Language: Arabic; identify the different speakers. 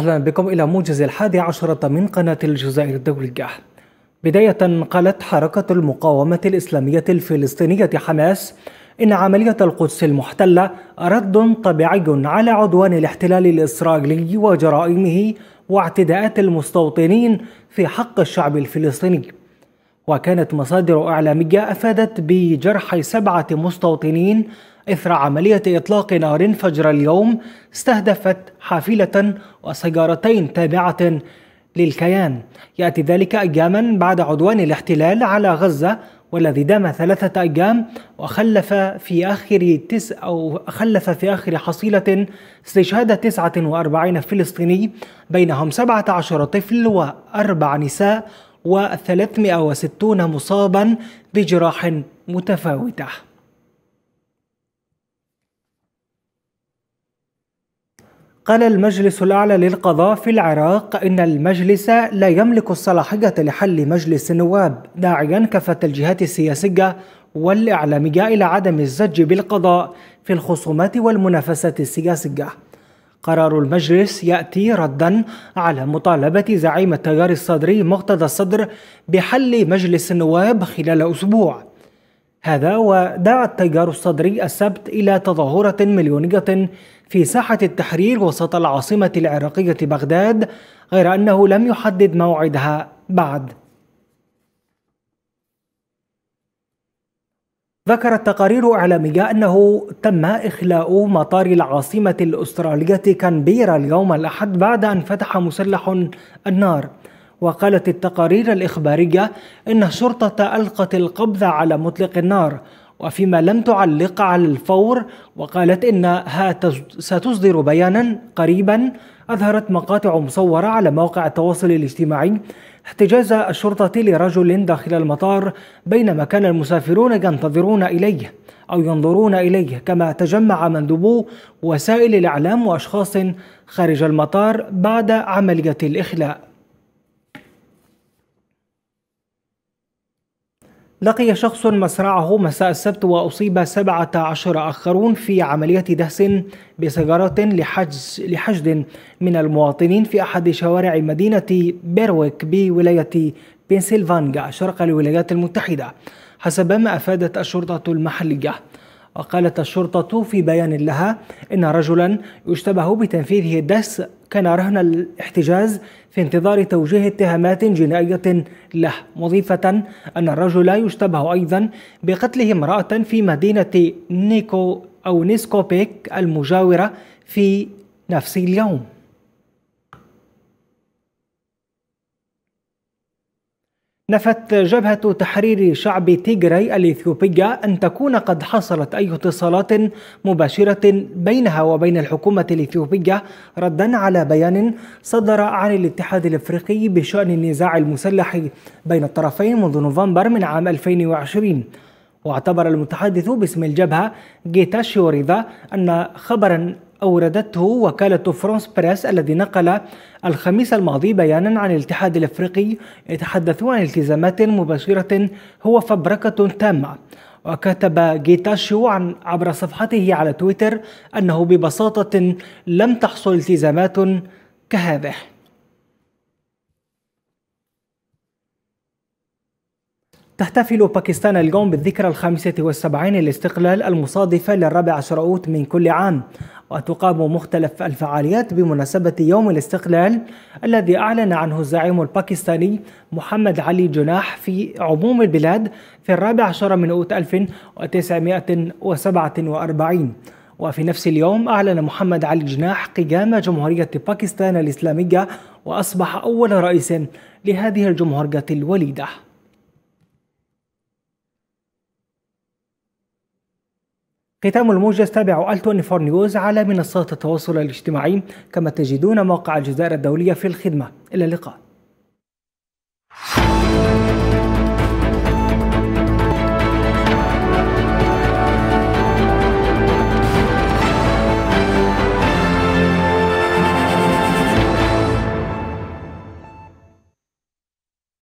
Speaker 1: أهلا بكم إلى موجز الحادي عشرة من قناة الجزائر الدولية بداية قالت حركة المقاومة الإسلامية الفلسطينية حماس إن عملية القدس المحتلة رد طبيعي على عدوان الاحتلال الإسرائيلي وجرائمه واعتداءات المستوطنين في حق الشعب الفلسطيني وكانت مصادر إعلامية أفادت بجرح سبعة مستوطنين إثر عملية إطلاق نار فجر اليوم استهدفت حافلة وسيارتين تابعة للكيان يأتي ذلك أياما بعد عدوان الاحتلال على غزة والذي دام ثلاثة أيام وخلف في آخر تس أو خلف في آخر حصيلة استشهاد 49 فلسطيني بينهم 17 طفل وأربع نساء و360 مصابا بجراح متفاوته قال المجلس الأعلى للقضاء في العراق إن المجلس لا يملك الصلاحية لحل مجلس النواب داعيا كافة الجهات السياسية والإعلامية إلى عدم الزج بالقضاء في الخصومات والمنافسات السياسية قرار المجلس يأتي ردا على مطالبة زعيم التيار الصدري مقتدى الصدر بحل مجلس النواب خلال أسبوع هذا ودعا التيار الصدري السبت إلى تظاهرة مليونية في ساحة التحرير وسط العاصمة العراقية بغداد غير أنه لم يحدد موعدها بعد ذكرت تقارير إعلامية أنه تم إخلاء مطار العاصمة الأسترالية كانبيرا اليوم الأحد بعد أن فتح مسلح النار وقالت التقارير الإخبارية إن الشرطة ألقت القبض على مطلق النار وفيما لم تعلق على الفور وقالت إنها ستصدر بيانا قريبا أظهرت مقاطع مصورة على موقع التواصل الاجتماعي احتجاز الشرطة لرجل داخل المطار بينما كان المسافرون ينتظرون إليه أو ينظرون إليه كما تجمع مندوبو وسائل الإعلام وأشخاص خارج المطار بعد عملية الإخلاء لقي شخص مصرعه مساء السبت وأصيب 17 آخرون في عملية دهس بسيجارة لحجز لحشد من المواطنين في أحد شوارع مدينة بيرويك بولاية بنسلفانيا شرق الولايات المتحدة حسب ما أفادت الشرطة المحلية وقالت الشرطة في بيان لها إن رجلا يشتبه بتنفيذه الدهس كان رهن الاحتجاز في انتظار توجيه اتهامات جنائية له مضيفة أن الرجل يشتبه أيضا بقتله امرأة في مدينة نيكو أو نيسكوبيك المجاورة في نفس اليوم نفت جبهة تحرير شعب تيغراي الإثيوبية أن تكون قد حصلت أي اتصالات مباشرة بينها وبين الحكومة الإثيوبية ردا على بيان صدر عن الاتحاد الإفريقي بشأن النزاع المسلح بين الطرفين منذ نوفمبر من عام 2020 واعتبر المتحدث باسم الجبهة جيتاشي وريدا أن خبرا أوردته وكالة فرانس بريس الذي نقل الخميس الماضي بيانا عن الاتحاد الافريقي يتحدث عن التزامات مباشرة هو فبركة تامة وكتب جيتاشيو عن عبر صفحته على تويتر أنه ببساطة لم تحصل التزامات كهذه تحتفل باكستان اليوم بالذكرى الخامسة والسبعين للاستقلال المصادفة للرابع عشر أوت من كل عام وتقام مختلف الفعاليات بمناسبة يوم الاستقلال الذي أعلن عنه الزعيم الباكستاني محمد علي جناح في عموم البلاد في الرابع عشر من أوت 1947 وفي نفس اليوم أعلن محمد علي جناح قيام جمهورية باكستان الإسلامية وأصبح أول رئيس لهذه الجمهورية الوليدة ختام الموجز تابعوا ال فور نيوز على منصات التواصل الاجتماعي كما تجدون موقع الجزائر الدولية في الخدمة إلى اللقاء